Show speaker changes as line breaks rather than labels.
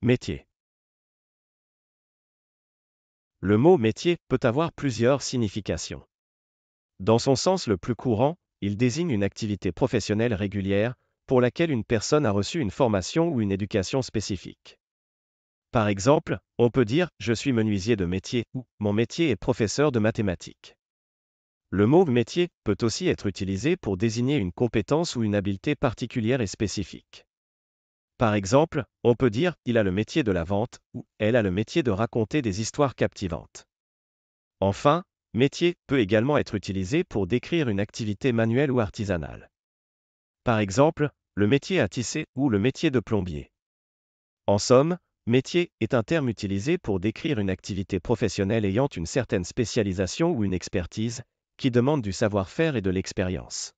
Métier. Le mot
métier peut avoir plusieurs significations. Dans son sens le plus courant, il désigne une activité professionnelle régulière, pour laquelle une personne a reçu une formation ou une éducation spécifique. Par exemple, on peut dire ⁇ Je suis menuisier de métier ⁇ ou ⁇ Mon métier est professeur de mathématiques ⁇ Le mot métier peut aussi être utilisé pour désigner une compétence ou une habileté particulière et spécifique. Par exemple, on peut dire il a le métier de la vente ou elle a le métier de raconter des histoires captivantes. Enfin, métier peut également être utilisé pour décrire une activité manuelle ou artisanale. Par exemple, le métier à tisser ou le métier de plombier. En somme, métier est un terme utilisé pour décrire une activité professionnelle ayant une certaine spécialisation ou une expertise, qui demande du savoir-faire et de l'expérience.